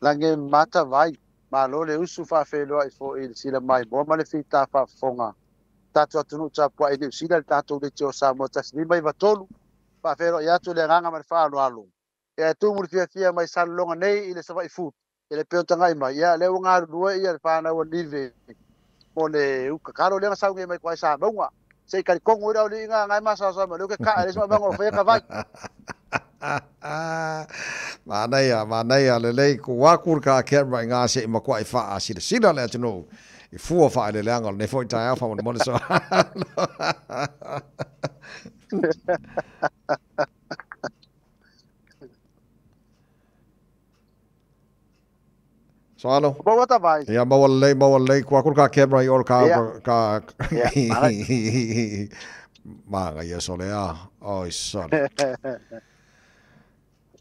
lange mata vai ma lole usu fa fe lo ifo il sila mai bo male fita fa fonga tatu atunu cha po ile sila tatu de cho sa mo tas ni mai vatolu fa fe lo ya tu le nga ma fa lo alu e tu mur fia fia mai sal longa nei ile sa vai fu ile e pe ngai mai ya le nga ruwe ya fa na wo live mo le u ka karo le sa nge mai kwa sa bonga sei ka kongo ra li nga nga ma sa sa ma lo ka ka le sa bonga fe ka vai mà à, mà à à cả manaya manaya lelei kua kurka akemra i gase i makua i faa silasila le atunuu i fua faalealeaga o lenei foʻi taeao faamolemole so So alo. Bawa ta vai. Ya bawa lei bawa lei ku aku ka camera or ka ka. Ma ga ya sole ya. Oi sole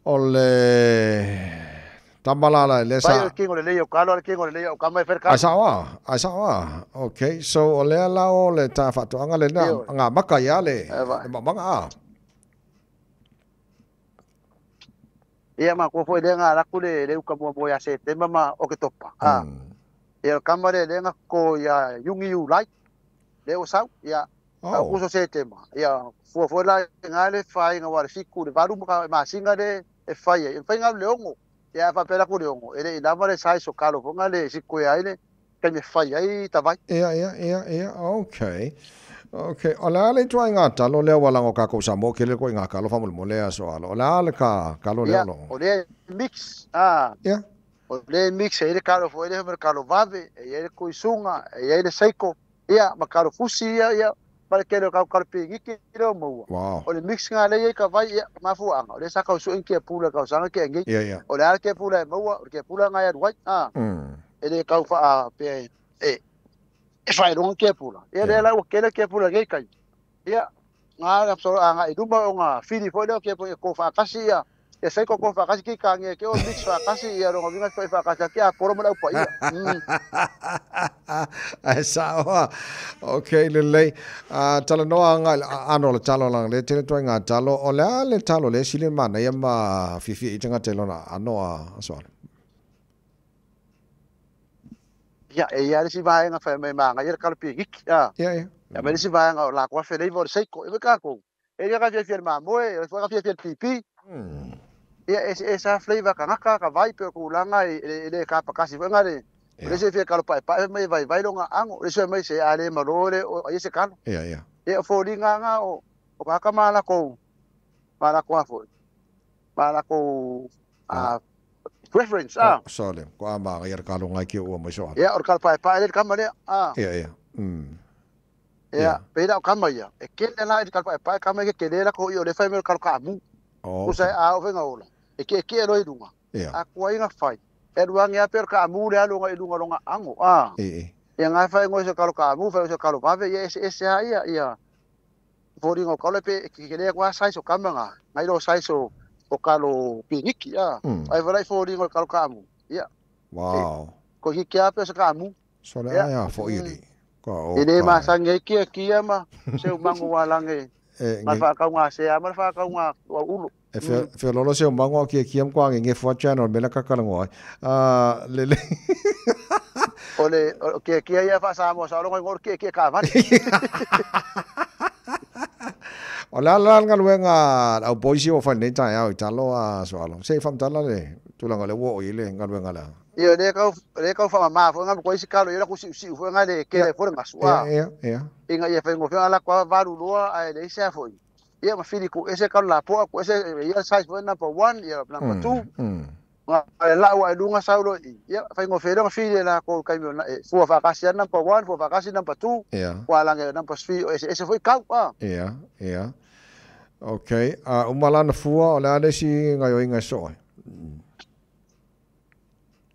ole Tamalala lesa. Pai king ole leo kalo ole king ole leo kama fer kalo. Asawa, asawa. Okay, so ole la ole ta fatu anga le na anga maka ya le. Eh, ma manga a. Ia ma ko foi e denga la kule le uka mo boya se te mama o ke topa. Ah. Ia kama le denga ko ya yungi u lai. Le o sau ya. Ka oh. uso se te ma. Ia fo fo la ngale fai ngwa fiku de varu ma singa de. e fai e fai ngale ongo ya a papera kure ongo ele ina mare sai so kalo si koe ai le kai me fai ai ta vai ea ea ea ea okay okay ola le try nga ta lo le wala ngo ka ko sa mo ke le ko nga ka lo mo le aso ala ola le ka ka lo le lo ole mix ah ya ole mix ele ka fo ele mer ka lo vave ele ko isunga ele seiko ya, makaro fusi ya ya. pare kele ka ka pe ngiki ro mo wa o le mix nga le ye ka vai e ma fu anga o le saka su en ke pula ka sanga ke ngi o le ar ke pula mo wa o ke pula nga ya wa a e ah. hmm. le ka fa a pe e e fa ro ke pula e le la o ke le ke pula ngi kai ya nga ga so anga i du ba nga fi ni fo le ke po e ko fa ka si ya ya saya kok fakasi ki kang ya ki oh bis ya dong ngomong kok fakasi ki aku orang mau apa ya hmm. asawa oke lele ah, calo no ang anol ah, ah, anu calo lang le cerita tuh nggak calo oleh le calo le silin mana ya ma fifi, itu nggak calo na ano soal ya iya di si bayang apa memang ayer kalau pingik ya iya, iya. ya ya di si bayang lakukan saya kok, itu kaku ini kan fenomena boy, ya kan fenomena pipi hmm. ia e e sa flavor ka ngaka ka vai pe ku langa e, e, e le ka pa kasi nga le le se fe ka lo e pa pa mai vai vai longa ango le se mai se ale malore o ai se kan ia ia e fo ri nga nga o o ka ka mala ko mala ko fo mala ko a ah. preference ah, ah sole ko ama ga yar ka longa ki o mo so ia or ka pa pa le ka male ah ia ia mm ia pe da ka mai ia e ke le la ka pa pa ka mai ke ke le la ko i le fa me ka ka mu Oh. Usai a o venga ola. e ke ke ero irunga. Yeah. A kua inga fai. E ruangi e a per ka amure alunga irunga longa ango. Ah. E e. E ngai fai ngoi se kalu ka amure, fai se kalu pape, e se e, se a ia, ia. Vori ngau kalu epe, ke ke rea kua saiso kamanga. Ngai ro saiso o kalu piniki, ah. Mm. Ai varai vori ngau kalu ka amure. Ia. Wow. E. Ko hiki a per se ka amure. So le aia fo iri. Mm. Ka o. E ne ma sangeki a kia ma, se umangu walange. e eh, ma fa ka nga se ma fa ka nga wa ulo eh, fe mm. lo lo se ma nga ki ki am kwa nge fo channel me la ka ka ngo a ah, le le ole ke ke ya fa sa mo sa lo ngor ke ke ka va o la la nga au boisi o fa nei tai au talo a so alo se fa tala le tulanga le wo ile ngan wenga la ia le ka le ka fama ma fo ngan ko isi kalo ia ku si si fo ngan le ke le fo ngan sua ia ia inga ia fe ngo fe ala kwa varu loa a le isa fo ia ma fili ku ese kalo la po ku ese ia size fo na po 1 ia na po 2 nga la wa lunga saulo ia fa ngo fe nga fili la ko kai na fo fa kasi na po 1 fo fa kasi na po iya wa la nga na po sfi ese ese fo ka ah ia ia Okay, uh, umalana fua o le si ngayoi o Mm.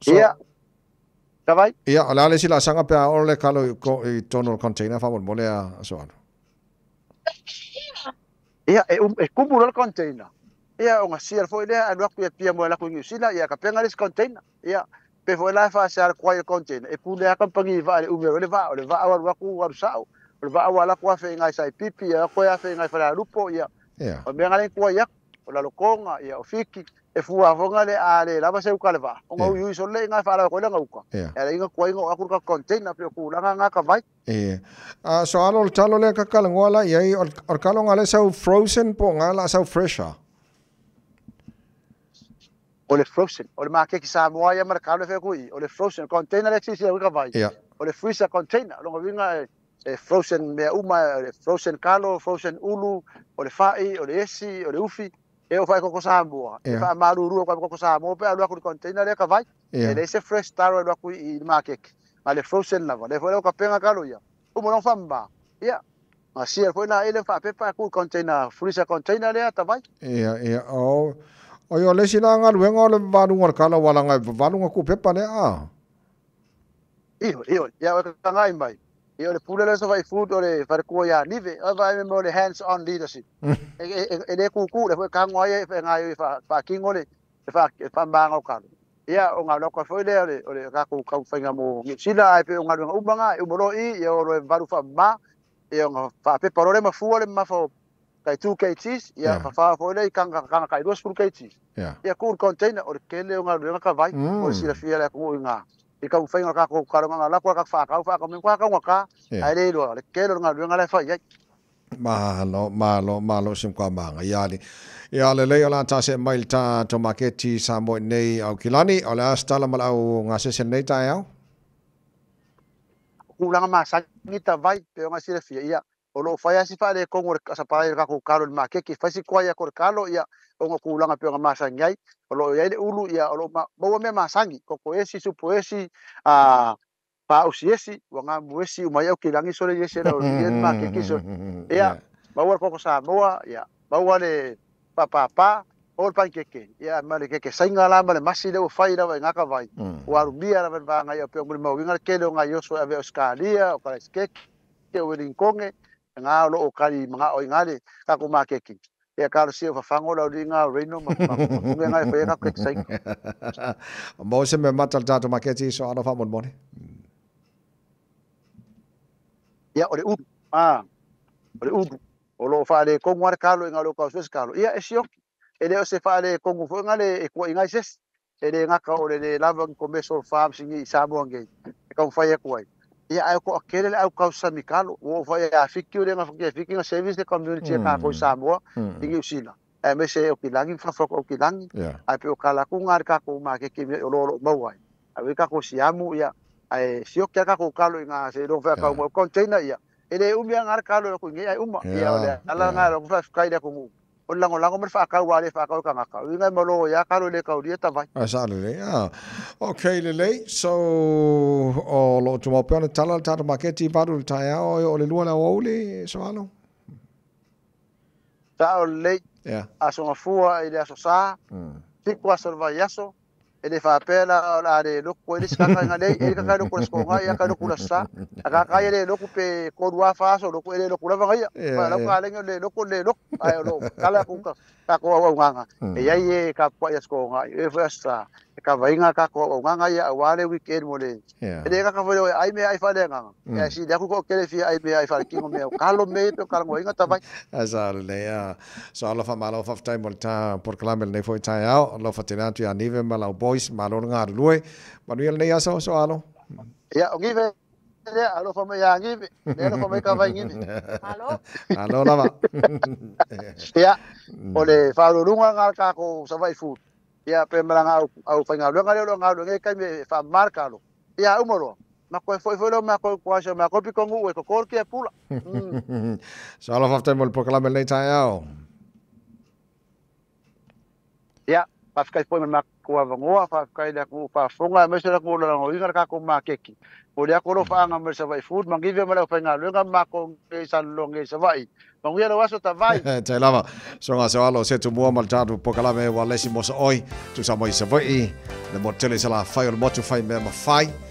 Sí, Ya. Ya, var ikke. le og lad le container fra vores mål Ya, Ia e um- e kumu container. Ia unga siar ya pia sila ia ka container. Ia pe la fa container. E a pangi va le umero le va le va awar waku war sao. le va a kwa fe ngai sai pipi ia ko ia fe O e fua fonga le ale lava se ukale va o ngau yui le nga fala ko langa uka e la inga ko inga aku ka container pe ku la nga ka vai e a so alo talo le ka kala ngola ye or kalo ngale so frozen po nga ngala so fresha o le frozen o le make ki sa mo ya le fe ku o le frozen container le si se ka vai o le freezer container longa nga e frozen me uma frozen kalo frozen ulu o le fai o le esi o le ufi e o fai koko Samoa. E fai maru rua kwa koko Samoa, pe alua kuri container e ka vai. E le se fresh taro e luaku i ma keke. Ma le frozen lava, le fai ka penga kalu ia. Umo nong fai mba. Ia. Ma si e el fai na ele fai pepa e kuri container, freezer container e ta vai. Ia, ia, au. O yo le sina nga lue ngole vanunga kala wala ngai, vanunga ku pepa ne a. Iyo, iyo, ya wakangai mbai. Iyo, e ole pule le so vai food ole vai ko ya nive o vai me mo le hands on leadership mm. e, e, e e le ku ku le fo kan wa e nga i fa fa king ole e fa e fa ba ngau kan ya o nga loko fo le ole ole ka ku ka fa nga mo si la ai pe o nga u ba nga u i e ole va ru fa ma e o nga fa pe paro le ma fu ole ma fo kai tu kai chis ya fa fa fo le kan kan kai dos fu kai chis ya ya ku container ole ke le o nga ka vai mm. o si la fi ku nga i kau fai ngā kākou kāro ngā lako a kākou whākau whākau mēn kua kau ngā kā, ai rei loa, le kēro ngā rua ngā lai whai ai. Mahalo, mahalo, mahalo, sim kua mahanga, iāli. Ia le leo la ta se mail ta to maketi sa moit nei au kilani, o le astala mal au ngā sese nei ta e au? Kūranga mā sangita vai, peo ngā sire fia ia. o loo fai asi faalekogo le asapaai le kakou kalo le makeke faisi koa ia ko le kalo ngo kula nga pe nga masa ngai o lo ya ulu ya o me maua mea ko ko esi su esi a si esi uagamu esi uma iau kilagi so lei esi laolie le ki so ia maua le koko ya ia eh, pa le pa o ke ke ya ma le sa nga la ma le masi le o fai lava nga ka vai ua alumia lava ba vagai au pe oga le nga ke kele nga yo so ave o skalia o ke o welingkoge eh, nga lo o kali mga o ngale ka ku makeki e ka lo sio fafango la linga reino ma ku nga e ka kek sai mo se me matal tato maketi so ana fa mon moni ya ore u ah ore u o lo fa le ko ngwar kalo e nga lo ka so skalo ya e sio ele o se fa le ko ngu fo e ngale e ko inga ses ele nga ka ore le lava ko meso farm singi sabuange e ka fa ye ko ai ia e ai ko akele le au kausa mikalo o fa ia fiki o le ma fiki fiki service de community ka ko Samoa ingi usina e me se o kilangi fa fa o kilangi ai pe o kala ku um ngar ka ko ma ke ke o lo mau ai ai ka ko siamu ia ai sio ke ka ko kalo inga se lo fa ka mo container ia ele umia ngar kalo ko ngi ai uma ia ole ala ngar ko fa kai de ko o lango lango mer fa ka wa le fa ka ka ka molo ya ka le kau dia ta vai a le ya okay le le so oh, lo tu mo pe tala tala maketi paru ta ya o le lua la o le so alo ta o le ya a ngafua fua ile aso sa Tiko a ya so ene fa pela la de lo ko ele ska ka ngale ele ka lo ko sko nga ya ka lo kula sa ka ka ele lo ko pe ko dua fa so lo ko ele lo kula va ya pa lo ka le le lo ko le lo ay lo kala ko ka ko wa nga e ya ye ka ko ya sko nga e fa sa ka vainga ka ko o nga ya wale wi mo le ele ka ka vole ai me ai fale nga mm. ya si da ko ke le fi ai me ai fale ki me ka lo me to ka ngo inga ta vai azar le ya so ala fa malo fa time ta por clamel foi ta ya lo fa tena tu ya nive boys malo nga lue manuel ne ya so so alo ya o give le alo fa me ya ngive fa me ka vai alo alo lava ya mm. ole fa lo lunga ngar ka ko sa vai ya pe malanga au au fainga lo ngale lo ngale ngai kai me fa marka lo ya umoro ma ko foi foi lo ma ko ko sha ma ko pi kongu e ko korki e pula hmm. so all of them will proclaim later out ia pa fikai poi ma ko ava ngoa pa fikai da ku pa fonga ma sera ko la ngoi ngar ka ko ma keki ko dia ko ro fa nga ma sa vai food ma give ma la fa nga lenga ma ko ke sa longe sa vai ma ngia lo waso ta vai ta lava so nga sa lo se tu mo ma tatu po kala me wa lesi mo sa oi tu sa mo sa vai le mo tele sa la fa o mo tu fa me ma fai